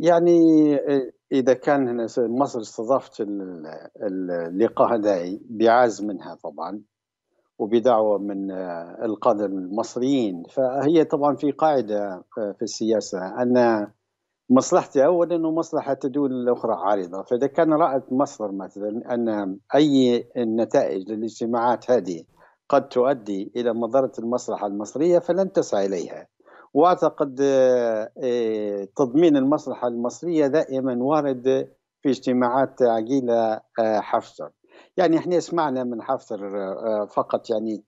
يعني اذا كان هنا مصر استضافت اللقاء هذا بعاز منها طبعا وبدعوه من آه، القاده المصريين فهي طبعا في قاعده آه، في السياسه ان مصلحتي اولا ومصلحه الدول الاخرى عارضه فاذا كان رات مصر مثلا ان اي نتائج للاجتماعات هذه قد تؤدي الى مضره المصلحه المصريه فلن تسعى اليها واعتقد آه، آه، تضمين المصلحه المصريه دائما وارد في اجتماعات عقيله آه، حفتر يعني احنا سمعنا من حفتر فقط يعني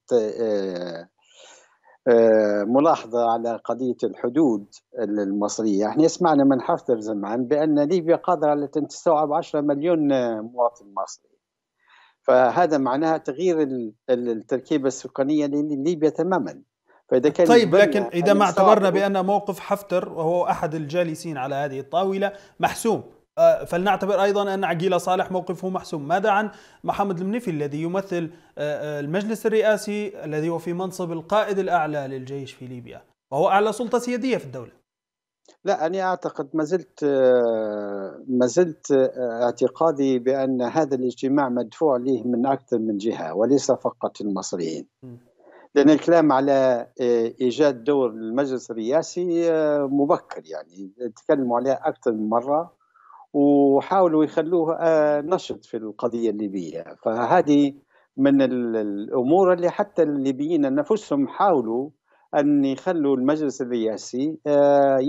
ملاحظه على قضيه الحدود المصريه، احنا سمعنا من حفتر زمان بان ليبيا قادره على ان تستوعب 10 مليون مواطن مصري. فهذا معناها تغيير التركيبه السكانيه لليبيا تماما. فاذا كان طيب لكن اذا يعني ما اعتبرنا بان موقف حفتر وهو احد الجالسين على هذه الطاوله محسوم آه، فلنعتبر ايضا ان عقيله صالح موقفه محسوم، ماذا عن محمد المنيفي الذي يمثل آه، آه، المجلس الرئاسي الذي هو في منصب القائد الاعلى للجيش في ليبيا، وهو اعلى سلطه سياديه في الدوله. لا انا اعتقد ما زلت ما زلت اعتقادي بان هذا الاجتماع مدفوع له من اكثر من جهه وليس فقط المصريين. م. لأن الكلام على آه، إيجاد دور المجلس الرئاسي آه، مبكر يعني تكلموا عليه أكثر من مرة وحاولوا يخلوه آه، نشط في القضية الليبية فهذه من الأمور اللي حتى الليبيين نفسهم حاولوا أن يخلوا المجلس الرئاسي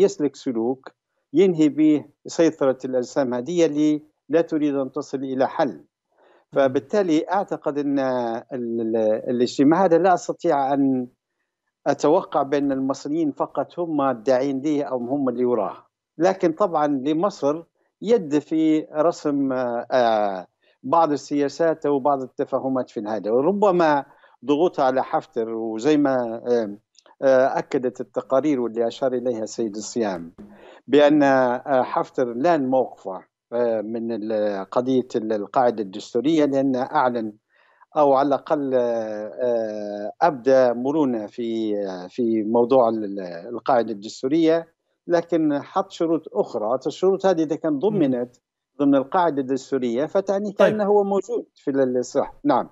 يسلك سلوك ينهي به سيطرة الأجسام هذه اللي لا تريد أن تصل إلى حل فبالتالي اعتقد ان الاجتماع هذا لا استطيع ان اتوقع بان المصريين فقط هم الداعين ليه او هم اللي وراه لكن طبعا لمصر يد في رسم آه، بعض السياسات وبعض التفاهمات في هذا وربما ضغوطها على حفتر وزي ما آه، آه، اكدت التقارير واللي اشار اليها السيد الصيام بان حفتر لان موقفه من قضية القاعدة الدستورية لأن أعلن أو على الأقل آه، آه، أبدى مرونة في آه، في موضوع القاعدة الدستورية لكن حط شروط أخرى الشروط هذه إذا كان ضمنت ضمن القاعدة الدستورية فتعني طيب. كأنه طيب. هو موجود في الصح نعم